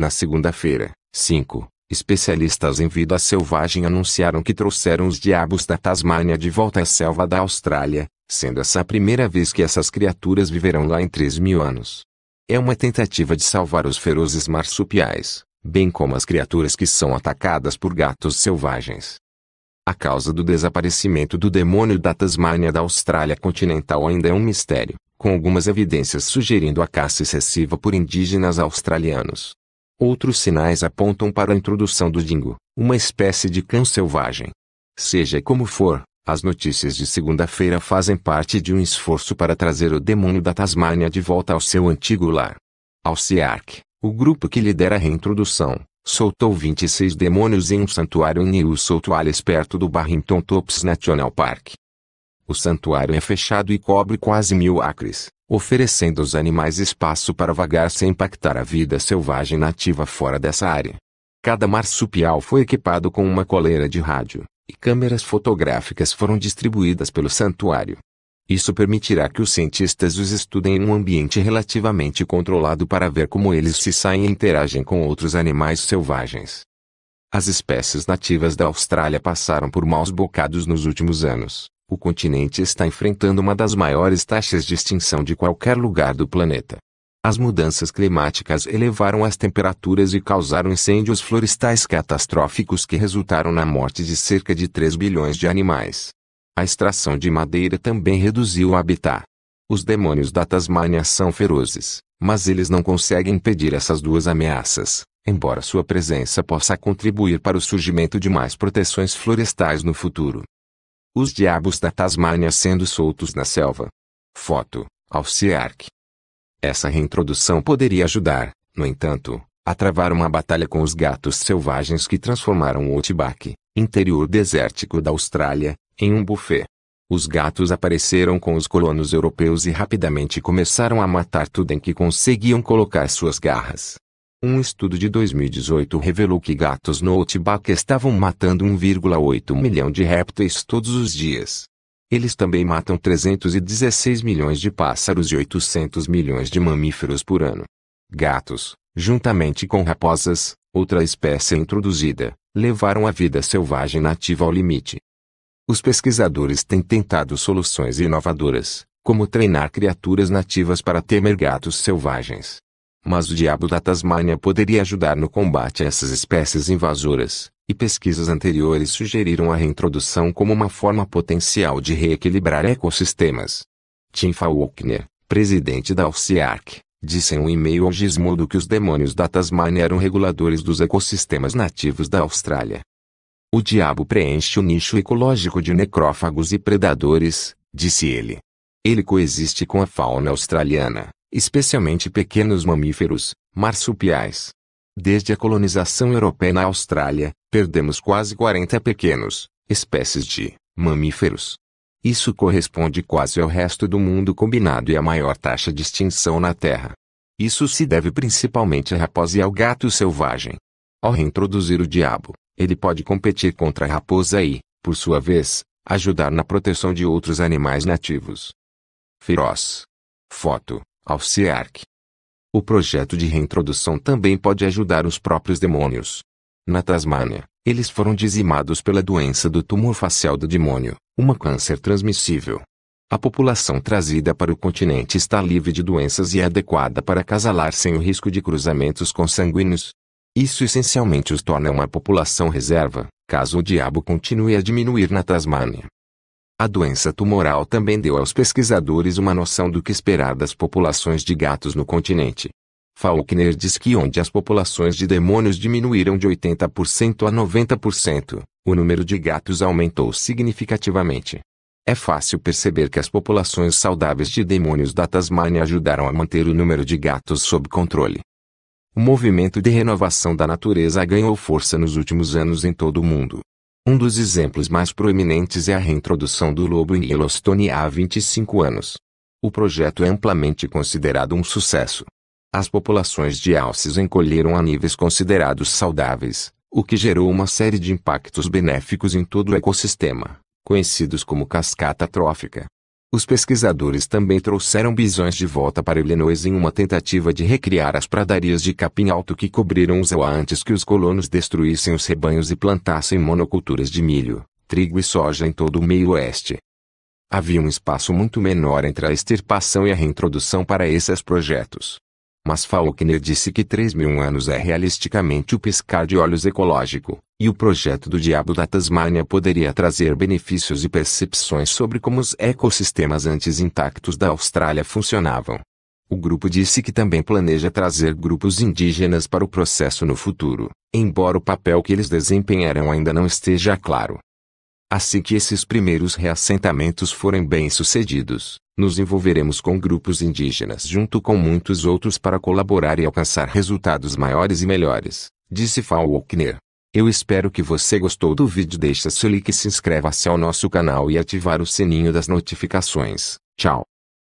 Na segunda-feira, cinco especialistas em vida selvagem anunciaram que trouxeram os diabos da Tasmânia de volta à selva da Austrália, sendo essa a primeira vez que essas criaturas viverão lá em 3 mil anos. É uma tentativa de salvar os ferozes marsupiais, bem como as criaturas que são atacadas por gatos selvagens. A causa do desaparecimento do demônio da Tasmânia da Austrália continental ainda é um mistério, com algumas evidências sugerindo a caça excessiva por indígenas australianos. Outros sinais apontam para a introdução do dingo, uma espécie de cão selvagem. Seja como for, as notícias de segunda-feira fazem parte de um esforço para trazer o demônio da Tasmânia de volta ao seu antigo lar. Ao CIARC, o grupo que lidera a reintrodução, soltou 26 demônios em um santuário em New South Wales perto do Barrington Tops National Park. O santuário é fechado e cobre quase mil acres, oferecendo aos animais espaço para vagar sem impactar a vida selvagem nativa fora dessa área. Cada marsupial foi equipado com uma coleira de rádio, e câmeras fotográficas foram distribuídas pelo santuário. Isso permitirá que os cientistas os estudem em um ambiente relativamente controlado para ver como eles se saem e interagem com outros animais selvagens. As espécies nativas da Austrália passaram por maus bocados nos últimos anos, o continente está enfrentando uma das maiores taxas de extinção de qualquer lugar do planeta. As mudanças climáticas elevaram as temperaturas e causaram incêndios florestais catastróficos que resultaram na morte de cerca de 3 bilhões de animais. A extração de madeira também reduziu o habitat. Os demônios da Tasmânia são ferozes, mas eles não conseguem impedir essas duas ameaças, embora sua presença possa contribuir para o surgimento de mais proteções florestais no futuro. Os diabos da Tasmânia sendo soltos na selva. Foto, Alciarque. Essa reintrodução poderia ajudar, no entanto, a travar uma batalha com os gatos selvagens que transformaram o Outback, interior desértico da Austrália, em um buffet. Os gatos apareceram com os colonos europeus e rapidamente começaram a matar tudo em que conseguiam colocar suas garras. Um estudo de 2018 revelou que gatos no Outback estavam matando 1,8 milhão de répteis todos os dias. Eles também matam 316 milhões de pássaros e 800 milhões de mamíferos por ano. Gatos, juntamente com raposas, outra espécie introduzida, levaram a vida selvagem nativa ao limite. Os pesquisadores têm tentado soluções inovadoras, como treinar criaturas nativas para temer gatos selvagens. Mas o diabo da Tasmânia poderia ajudar no combate a essas espécies invasoras, e pesquisas anteriores sugeriram a reintrodução como uma forma potencial de reequilibrar ecossistemas. Tim Faulkner, presidente da Alciarc, disse em um e-mail ao Gizmodo que os demônios da Tasmânia eram reguladores dos ecossistemas nativos da Austrália. O diabo preenche o nicho ecológico de necrófagos e predadores, disse ele. Ele coexiste com a fauna australiana, especialmente pequenos mamíferos, marsupiais. Desde a colonização europeia na Austrália, perdemos quase 40 pequenos espécies de mamíferos. Isso corresponde quase ao resto do mundo combinado e à maior taxa de extinção na Terra. Isso se deve principalmente à raposa e ao gato selvagem. Ao reintroduzir o diabo, ele pode competir contra a raposa e, por sua vez, ajudar na proteção de outros animais nativos. Feroz. Foto ao SEARC. O projeto de reintrodução também pode ajudar os próprios demônios. Na Tasmânia, eles foram dizimados pela doença do tumor facial do demônio, uma câncer transmissível. A população trazida para o continente está livre de doenças e é adequada para casalar sem o risco de cruzamentos consanguíneos. Isso essencialmente os torna uma população reserva, caso o diabo continue a diminuir na Tasmânia. A doença tumoral também deu aos pesquisadores uma noção do que esperar das populações de gatos no continente. Faulkner diz que onde as populações de demônios diminuíram de 80% a 90%, o número de gatos aumentou significativamente. É fácil perceber que as populações saudáveis de demônios da Tasmânia ajudaram a manter o número de gatos sob controle. O movimento de renovação da natureza ganhou força nos últimos anos em todo o mundo. Um dos exemplos mais proeminentes é a reintrodução do lobo em Yellowstone há 25 anos. O projeto é amplamente considerado um sucesso. As populações de alces encolheram a níveis considerados saudáveis, o que gerou uma série de impactos benéficos em todo o ecossistema, conhecidos como cascata trófica. Os pesquisadores também trouxeram bisões de volta para Illinois em uma tentativa de recriar as pradarias de capim alto que cobriram EUA antes que os colonos destruíssem os rebanhos e plantassem monoculturas de milho, trigo e soja em todo o meio-oeste. Havia um espaço muito menor entre a extirpação e a reintrodução para esses projetos. Mas Faulkner disse que 3 mil anos é realisticamente o piscar de olhos ecológico, e o projeto do Diabo da Tasmânia poderia trazer benefícios e percepções sobre como os ecossistemas antes intactos da Austrália funcionavam. O grupo disse que também planeja trazer grupos indígenas para o processo no futuro, embora o papel que eles desempenharão ainda não esteja claro. Assim que esses primeiros reassentamentos forem bem-sucedidos, nos envolveremos com grupos indígenas junto com muitos outros para colaborar e alcançar resultados maiores e melhores, disse Faulkner. Eu espero que você gostou do vídeo deixe seu like e se inscreva-se ao nosso canal e ativar o sininho das notificações. Tchau.